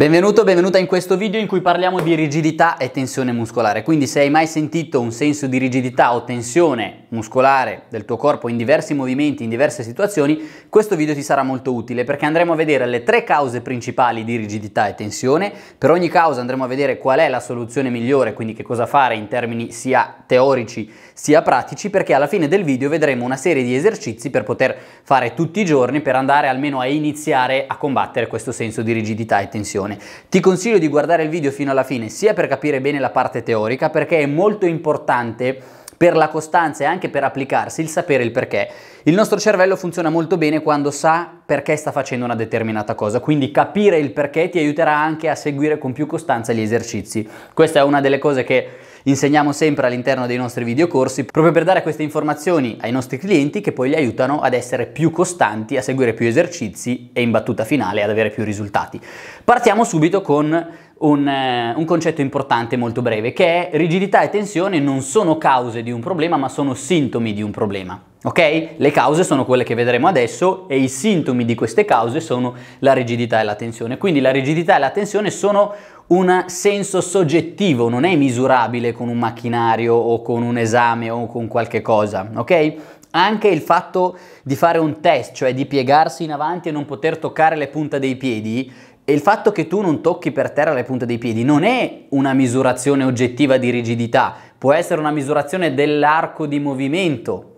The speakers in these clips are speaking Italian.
Benvenuto, benvenuta in questo video in cui parliamo di rigidità e tensione muscolare. Quindi se hai mai sentito un senso di rigidità o tensione muscolare del tuo corpo in diversi movimenti, in diverse situazioni, questo video ti sarà molto utile perché andremo a vedere le tre cause principali di rigidità e tensione. Per ogni causa andremo a vedere qual è la soluzione migliore, quindi che cosa fare in termini sia teorici sia pratici, perché alla fine del video vedremo una serie di esercizi per poter fare tutti i giorni per andare almeno a iniziare a combattere questo senso di rigidità e tensione lezione. Ti consiglio di guardare il video fino alla fine sia per capire bene la parte teorica perché è molto importante per la costanza e anche per applicarsi il sapere il perché. Il nostro cervello funziona molto bene quando sa perché sta facendo una determinata cosa. Quindi capire il perché ti aiuterà anche a seguire con più costanza gli esercizi. Questa è una delle cose che insegniamo sempre all'interno dei nostri videocorsi, proprio per dare queste informazioni ai nostri clienti che poi li aiutano ad essere più costanti, a seguire più esercizi e in battuta finale ad avere più risultati. Partiamo subito con un, eh, un, concetto importante molto breve che è rigidità e tensione non sono cause di un problema ma sono sintomi di un problema. Ok? Le cause sono quelle che vedremo adesso e i sintomi di queste cause sono la rigidità e la tensione. Quindi la rigidità e la tensione sono un senso soggettivo, non è misurabile con un macchinario o con un esame o con qualche cosa, ok? Anche il fatto di fare un test, cioè di piegarsi in avanti e non poter toccare le punte dei piedi, e il fatto che tu non tocchi per terra le punte dei piedi non è una misurazione oggettiva di rigidità, può essere una misurazione dell'arco di movimento,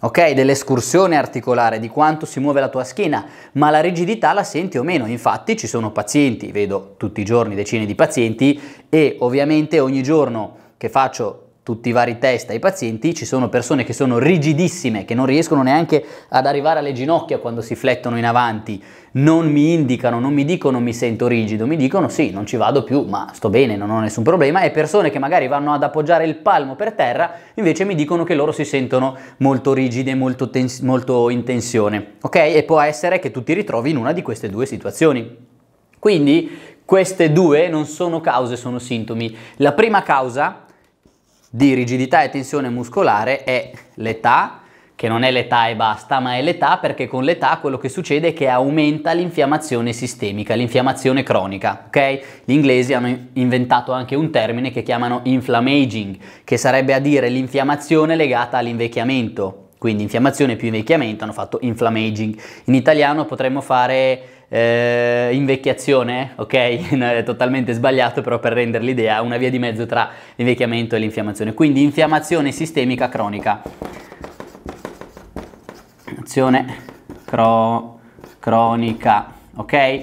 ok? Dell'escursione articolare, di quanto si muove la tua schiena, ma la rigidità la senti o meno. Infatti ci sono pazienti, vedo tutti i giorni decine di pazienti e ovviamente ogni giorno che faccio tutti i vari test ai pazienti, ci sono persone che sono rigidissime, che non riescono neanche ad arrivare alle ginocchia quando si flettono in avanti, non mi indicano, non mi dicono mi sento rigido, mi dicono sì, non ci vado più, ma sto bene, non ho nessun problema, e persone che magari vanno ad appoggiare il palmo per terra, invece mi dicono che loro si sentono molto rigide, molto, tens- molto in tensione, ok? E può essere che tu ti ritrovi in una di queste due situazioni. Quindi queste due non sono cause, sono sintomi. La prima causa di rigidità e tensione muscolare è l'età, che non è l'età e basta, ma è l'età perché con l'età quello che succede è che aumenta l'infiammazione sistemica, l'infiammazione cronica, ok? Gli inglesi hanno inventato anche un termine che chiamano inflammaging, che sarebbe a dire l'infiammazione legata all'invecchiamento quindi infiammazione più invecchiamento hanno fatto inflammaging. In italiano potremmo fare eh, invecchiazione, ok? È totalmente sbagliato, però per rendere l'idea, una via di mezzo tra l'invecchiamento e l'infiammazione. Quindi infiammazione sistemica cronica. Azione cro- cronica, ok?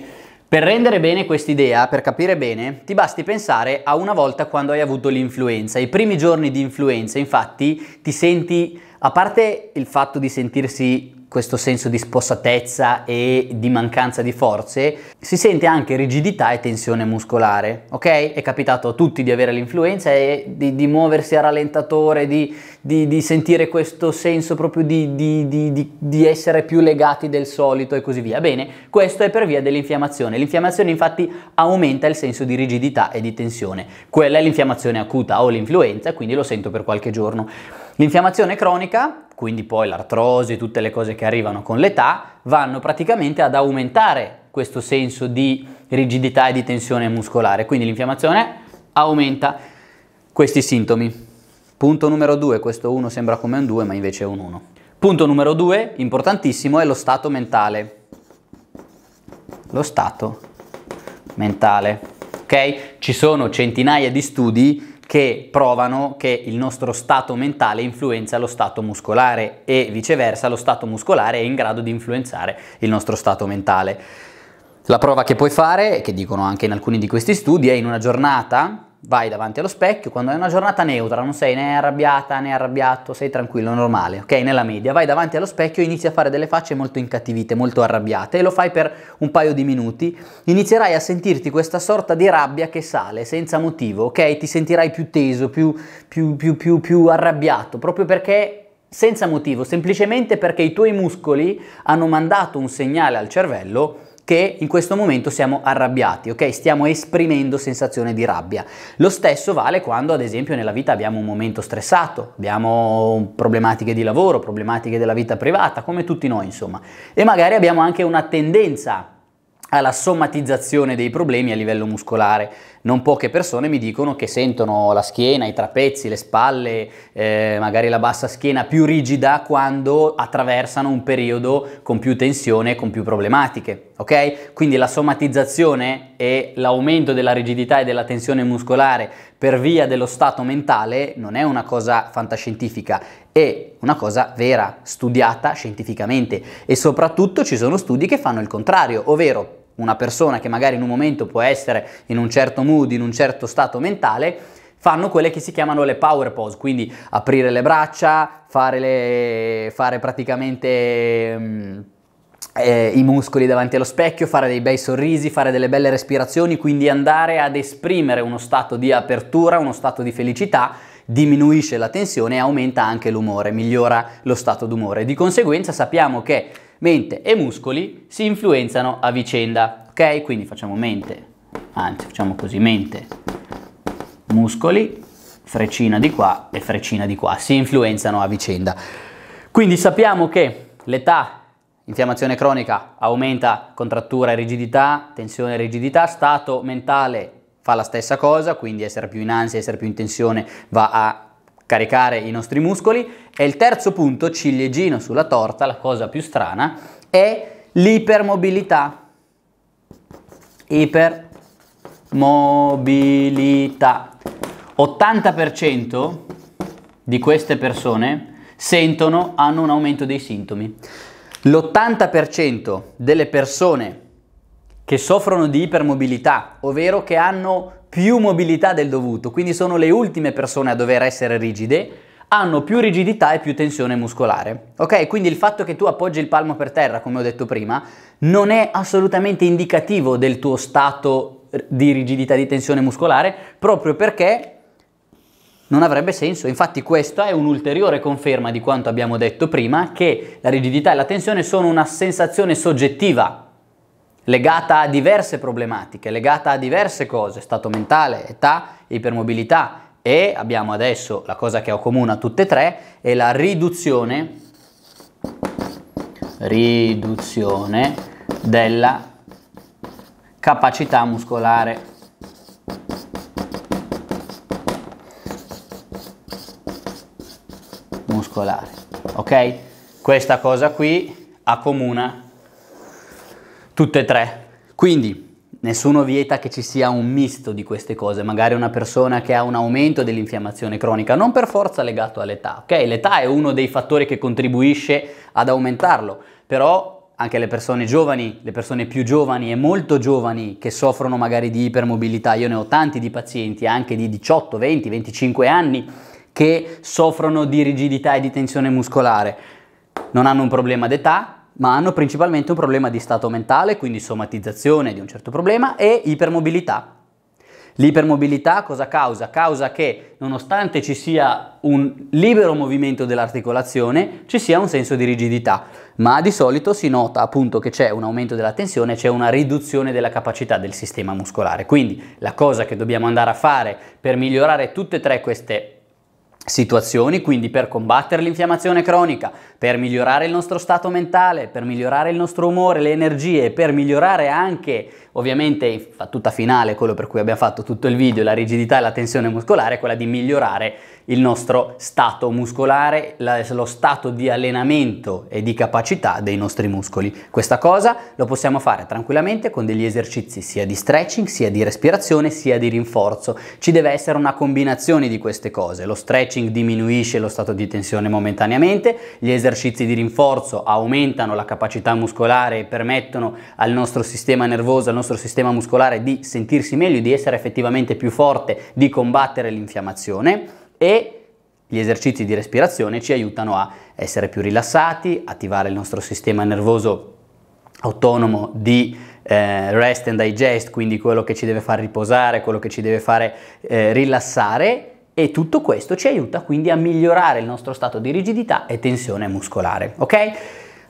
Per rendere bene quest'idea, per capire bene, ti basti pensare a una volta quando hai avuto l'influenza. I primi giorni di influenza, infatti, ti senti, a parte il fatto di sentirsi questo senso di spossatezza e di mancanza di forze, si sente anche rigidità e tensione muscolare, ok? È capitato a tutti di avere l'influenza e di, di muoversi a rallentatore, di, di, di, sentire questo senso proprio di, essere più legati del solito e così via. Bene, questo è per via dell'infiammazione. L'infiammazione infatti aumenta il senso di rigidità e di tensione. Quella è l'infiammazione acuta o l'influenza, quindi lo sento per qualche giorno. L'infiammazione cronica quindi poi l'artrosi e tutte le cose che arrivano con l'età, vanno praticamente ad aumentare questo senso di rigidità e di tensione muscolare. Quindi l'infiammazione aumenta questi sintomi. Punto numero 2, questo 1 sembra come un 2 ma invece è un 1. Punto numero 2, importantissimo, è lo stato mentale. Lo stato mentale. Ok? Ci sono centinaia di studi che provano che il nostro stato mentale influenza lo stato muscolare e viceversa lo stato muscolare è in grado di influenzare il nostro stato mentale. La prova che puoi fare, che dicono anche in alcuni di questi studi, è in una giornata vai davanti allo specchio, quando è una giornata neutra, non sei né arrabbiata né arrabbiato, sei tranquillo, normale, ok? Nella media, vai davanti allo specchio e inizi a fare delle facce molto incattivite, molto arrabbiate e lo fai per un paio di minuti, inizierai a sentirti questa sorta di rabbia che sale senza motivo, ok? Ti sentirai più teso, più, più, più, più, più arrabbiato, proprio perché senza motivo, semplicemente perché i tuoi muscoli hanno mandato un segnale al cervello che in questo momento siamo arrabbiati, ok? Stiamo esprimendo sensazione di rabbia. Lo stesso vale quando ad esempio nella vita abbiamo un momento stressato, abbiamo problematiche di lavoro, problematiche della vita privata, come tutti noi insomma. E magari abbiamo anche una tendenza alla somatizzazione dei problemi a livello muscolare. Non poche persone mi dicono che sentono la schiena, i trapezi, le spalle, eh, magari la bassa schiena più rigida quando attraversano un periodo con più tensione e con più problematiche ok? Quindi la somatizzazione e l'aumento della rigidità e della tensione muscolare per via dello stato mentale non è una cosa fantascientifica, è una cosa vera, studiata scientificamente e soprattutto ci sono studi che fanno il contrario, ovvero una persona che magari in un momento può essere in un certo mood, in un certo stato mentale, fanno quelle che si chiamano le power pose, quindi aprire le braccia, fare, le, fare praticamente... Mh, mm, eh, i muscoli davanti allo specchio, fare dei bei sorrisi, fare delle belle respirazioni, quindi andare ad esprimere uno stato di apertura, uno stato di felicità diminuisce la tensione e aumenta anche l'umore, migliora lo stato d'umore. Di conseguenza sappiamo che mente e muscoli si influenzano a vicenda, ok? Quindi facciamo mente, anzi facciamo così, mente, muscoli, frecina di qua e frecina di qua, si influenzano a vicenda. Quindi sappiamo che l'età Infiammazione cronica aumenta contrattura e rigidità, tensione e rigidità, stato mentale fa la stessa cosa, quindi essere più in ansia, essere più in tensione va a caricare i nostri muscoli. E il terzo punto, ciliegino sulla torta, la cosa più strana, è l'ipermobilità. Ipermobilità. 80% di queste persone sentono, hanno un aumento dei sintomi. L'80% delle persone che soffrono di ipermobilità, ovvero che hanno più mobilità del dovuto, quindi sono le ultime persone a dover essere rigide, hanno più rigidità e più tensione muscolare. Ok? Quindi il fatto che tu appoggi il palmo per terra, come ho detto prima, non è assolutamente indicativo del tuo stato di rigidità di tensione muscolare, proprio perché non avrebbe senso. Infatti questa è un'ulteriore conferma di quanto abbiamo detto prima, che la rigidità e la tensione sono una sensazione soggettiva, legata a diverse problematiche, legata a diverse cose, stato mentale, età, ipermobilità e abbiamo adesso la cosa che ho comune a tutte e tre, è la riduzione, riduzione della capacità muscolare. particolare, ok? Questa cosa qui accomuna tutte e tre. Quindi nessuno vieta che ci sia un misto di queste cose, magari una persona che ha un aumento dell'infiammazione cronica, non per forza legato all'età, ok? L'età è uno dei fattori che contribuisce ad aumentarlo, però anche le persone giovani, le persone più giovani e molto giovani che soffrono magari di ipermobilità, io ne ho tanti di pazienti anche di 18, 20, 25 anni che soffrono di rigidità e di tensione muscolare. Non hanno un problema d'età, ma hanno principalmente un problema di stato mentale, quindi somatizzazione di un certo problema e ipermobilità. L'ipermobilità cosa causa? Causa che nonostante ci sia un libero movimento dell'articolazione, ci sia un senso di rigidità, ma di solito si nota appunto che c'è un aumento della tensione, c'è una riduzione della capacità del sistema muscolare. Quindi la cosa che dobbiamo andare a fare per migliorare tutte e tre queste situazioni, quindi per combattere l'infiammazione cronica, per migliorare il nostro stato mentale, per migliorare il nostro umore, le energie, per migliorare anche ovviamente in fattuta finale, quello per cui abbiamo fatto tutto il video, la rigidità e la tensione muscolare, quella di migliorare il nostro stato muscolare, lo stato di allenamento e di capacità dei nostri muscoli. Questa cosa lo possiamo fare tranquillamente con degli esercizi sia di stretching, sia di respirazione, sia di rinforzo. Ci deve essere una combinazione di queste cose. Lo stretching diminuisce lo stato di tensione momentaneamente, gli esercizi di rinforzo aumentano la capacità muscolare e permettono al nostro sistema nervoso, al nostro sistema muscolare di sentirsi meglio, di essere effettivamente più forte, di combattere l'infiammazione e gli esercizi di respirazione ci aiutano a essere più rilassati, attivare il nostro sistema nervoso autonomo di eh, rest and digest, quindi quello che ci deve far riposare, quello che ci deve fare eh, rilassare e tutto questo ci aiuta quindi a migliorare il nostro stato di rigidità e tensione muscolare, ok?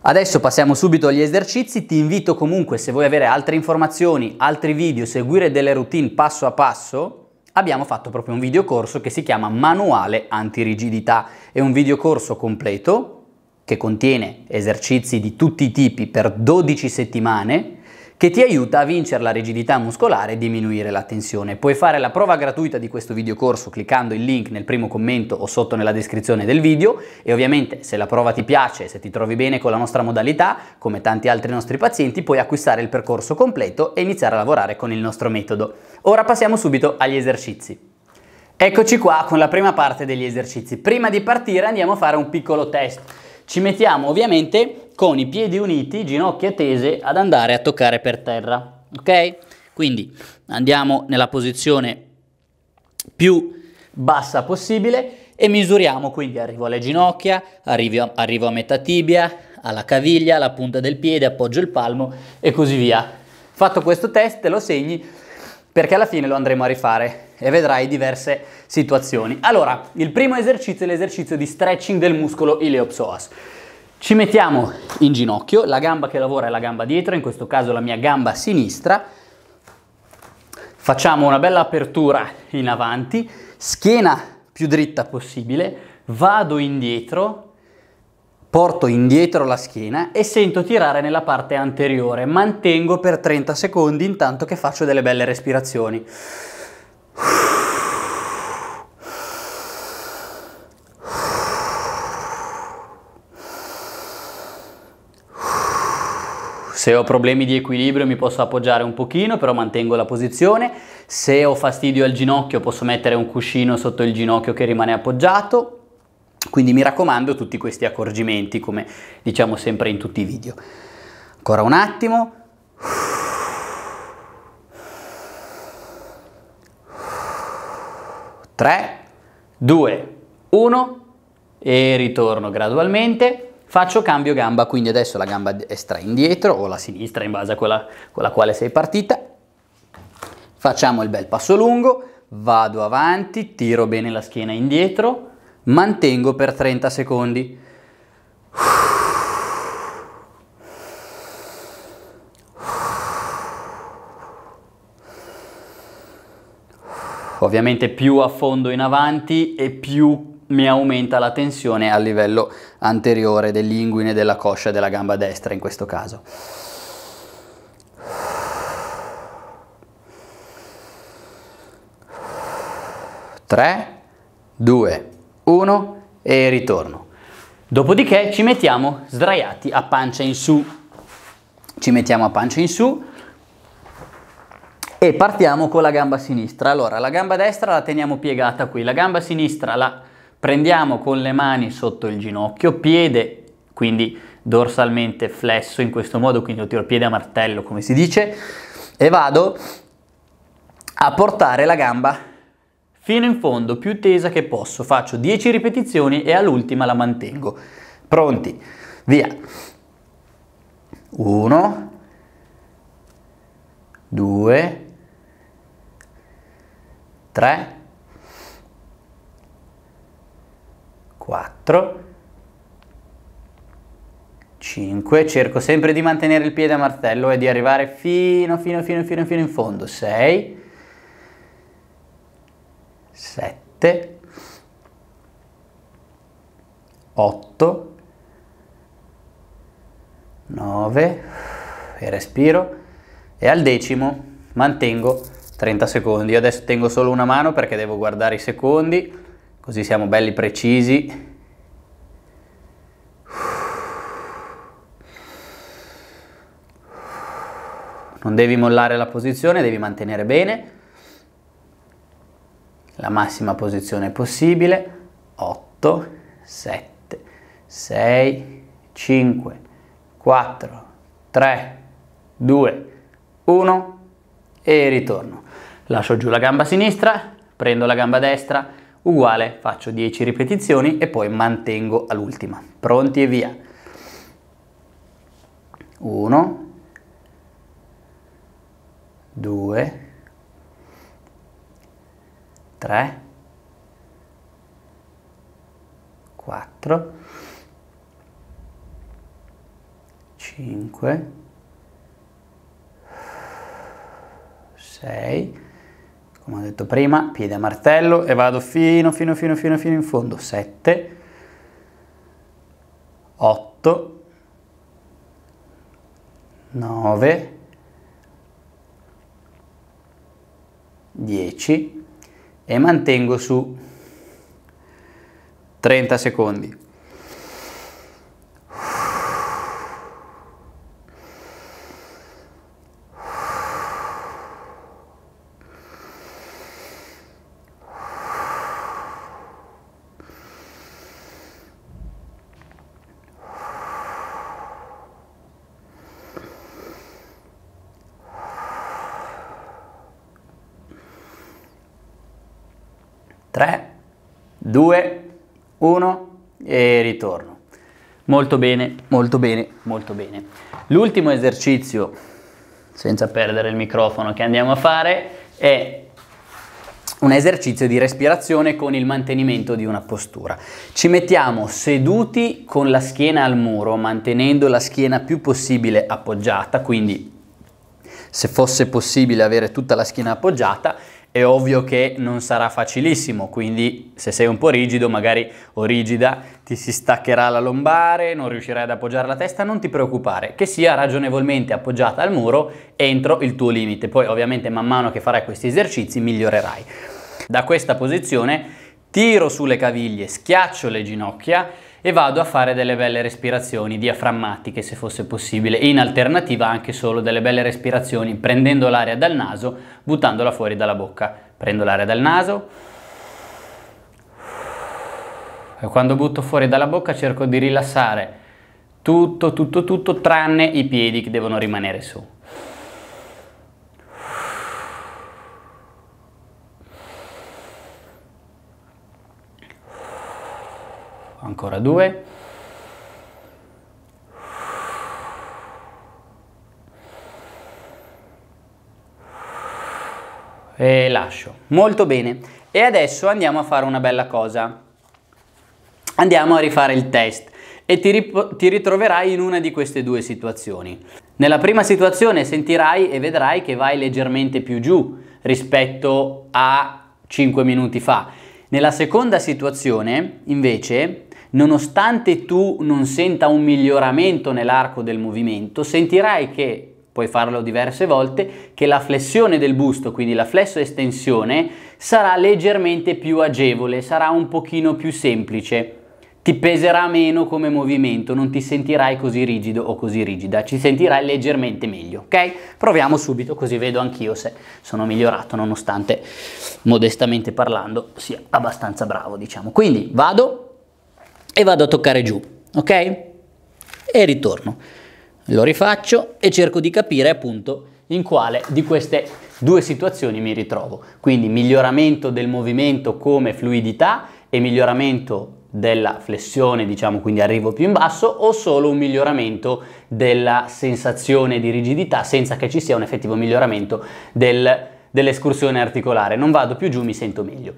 Adesso passiamo subito agli esercizi, ti invito comunque se vuoi avere altre informazioni, altri video, seguire delle routine passo a passo, abbiamo fatto proprio un videocorso che si chiama Manuale Antirigidità. È un videocorso completo che contiene esercizi di tutti i tipi per 12 settimane che ti aiuta a vincere la rigidità muscolare e diminuire la tensione. Puoi fare la prova gratuita di questo videocorso cliccando il link nel primo commento o sotto nella descrizione del video e ovviamente se la prova ti piace, se ti trovi bene con la nostra modalità, come tanti altri nostri pazienti, puoi acquistare il percorso completo e iniziare a lavorare con il nostro metodo. Ora passiamo subito agli esercizi. Eccoci qua con la prima parte degli esercizi. Prima di partire andiamo a fare un piccolo test. Ci mettiamo ovviamente con i piedi uniti, ginocchia tese, ad andare a toccare per terra. Ok? Quindi andiamo nella posizione più bassa possibile e misuriamo, quindi arrivo alle ginocchia, arrivo, arrivo a metà tibia, alla caviglia, alla punta del piede, appoggio il palmo e così via. Fatto questo test te lo segni perché alla fine lo andremo a rifare e vedrai diverse situazioni. Allora, il primo esercizio è l'esercizio di stretching del muscolo ileopsoas. Ci mettiamo in ginocchio, la gamba che lavora è la gamba dietro, in questo caso la mia gamba sinistra. Facciamo una bella apertura in avanti, schiena più dritta possibile, vado indietro, porto indietro la schiena e sento tirare nella parte anteriore. Mantengo per 30 secondi intanto che faccio delle belle respirazioni. Se ho problemi di equilibrio mi posso appoggiare un pochino, però mantengo la posizione. Se ho fastidio al ginocchio posso mettere un cuscino sotto il ginocchio che rimane appoggiato. Quindi mi raccomando tutti questi accorgimenti, come diciamo sempre in tutti i video. Ancora un attimo. Tre, due, uno e ritorno gradualmente. Faccio cambio gamba, quindi adesso la gamba destra indietro o la sinistra in base a quella con la quale sei partita. Facciamo il bel passo lungo, vado avanti, tiro bene la schiena indietro, mantengo per 30 secondi. Ovviamente più affondo in avanti e più mi aumenta la tensione a livello anteriore dell'inguine, della coscia, della gamba destra in questo caso. Tre, due, uno e ritorno. Dopodiché ci mettiamo sdraiati a pancia in su. Ci mettiamo a pancia in su e partiamo con la gamba sinistra. Allora, la gamba destra la teniamo piegata qui, la gamba sinistra la Prendiamo con le mani sotto il ginocchio, piede quindi dorsalmente flesso in questo modo, quindi lo tiro il piede a martello come si dice, e vado a portare la gamba fino in fondo, più tesa che posso. Faccio 10 ripetizioni e all'ultima la mantengo. Pronti? Via. 1, 2, 3, 4, 5, cerco sempre di mantenere il piede a martello e di arrivare fino, fino, fino, fino, fino in fondo, 6, 7, 8, 9 e respiro e al decimo mantengo 30 secondi. Io adesso tengo solo una mano perché devo guardare i secondi così siamo belli precisi. Non devi mollare la posizione, devi mantenere bene la massima posizione possibile. 8, 7, 6, 5, 4, 3, 2, 1 e ritorno. Lascio giù la gamba sinistra, prendo la gamba destra, uguale faccio 10 ripetizioni e poi mantengo all'ultima. Pronti e via. 1, 2, 3, 4, 5, 6, come ho detto prima, piede a martello e vado fino, fino, fino, fino, fino in fondo. 7, 8, 9, 10 e mantengo su 30 secondi. 3, 2, 1 e ritorno. Molto bene, molto bene, molto bene. L'ultimo esercizio, senza perdere il microfono, che andiamo a fare è un esercizio di respirazione con il mantenimento di una postura. Ci mettiamo seduti con la schiena al muro, mantenendo la schiena più possibile appoggiata, quindi se fosse possibile avere tutta la schiena appoggiata, è ovvio che non sarà facilissimo, quindi se sei un po' rigido, magari o rigida, ti si staccherà la lombare, non riuscirai ad appoggiare la testa, non ti preoccupare, che sia ragionevolmente appoggiata al muro entro il tuo limite. Poi ovviamente man mano che farai questi esercizi migliorerai. Da questa posizione tiro sulle caviglie, schiaccio le ginocchia e vado a fare delle belle respirazioni diaframmatiche se fosse possibile, in alternativa anche solo delle belle respirazioni prendendo l'aria dal naso, buttandola fuori dalla bocca. Prendo l'aria dal naso e quando butto fuori dalla bocca cerco di rilassare tutto, tutto, tutto, tranne i piedi che devono rimanere su. ancora due. E lascio. Molto bene. E adesso andiamo a fare una bella cosa. Andiamo a rifare il test e ti, ti, ritroverai in una di queste due situazioni. Nella prima situazione sentirai e vedrai che vai leggermente più giù rispetto a 5 minuti fa. Nella seconda situazione, invece, nonostante tu non senta un miglioramento nell'arco del movimento, sentirai che puoi farlo diverse volte, che la flessione del busto, quindi la flesso estensione, sarà leggermente più agevole, sarà un pochino più semplice. Ti peserà meno come movimento, non ti sentirai così rigido o così rigida, ci sentirai leggermente meglio, ok? Proviamo subito così vedo anch'io se sono migliorato nonostante modestamente parlando sia abbastanza bravo, diciamo. Quindi vado e vado a toccare giù, ok? E ritorno. Lo rifaccio e cerco di capire appunto in quale di queste due situazioni mi ritrovo. Quindi miglioramento del movimento come fluidità e miglioramento della flessione, diciamo, quindi arrivo più in basso, o solo un miglioramento della sensazione di rigidità senza che ci sia un effettivo miglioramento del, dell'escursione articolare. Non vado più giù, mi sento meglio.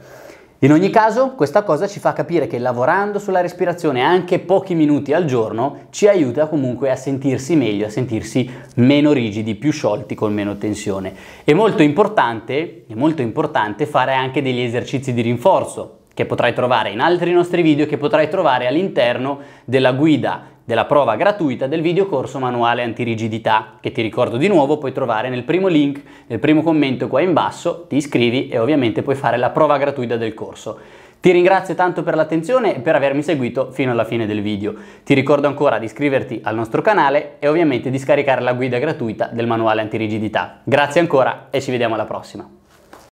In ogni caso, questa cosa ci fa capire che lavorando sulla respirazione anche pochi minuti al giorno ci aiuta comunque a sentirsi meglio, a sentirsi meno rigidi, più sciolti, con meno tensione. È molto importante, è molto importante fare anche degli esercizi di rinforzo, che potrai trovare in altri nostri video che potrai trovare all'interno della guida della prova gratuita del video corso manuale antirigidità che ti ricordo di nuovo puoi trovare nel primo link, nel primo commento qua in basso, ti iscrivi e ovviamente puoi fare la prova gratuita del corso. Ti ringrazio tanto per l'attenzione e per avermi seguito fino alla fine del video. Ti ricordo ancora di iscriverti al nostro canale e ovviamente di scaricare la guida gratuita del manuale antirigidità. Grazie ancora e ci vediamo alla prossima.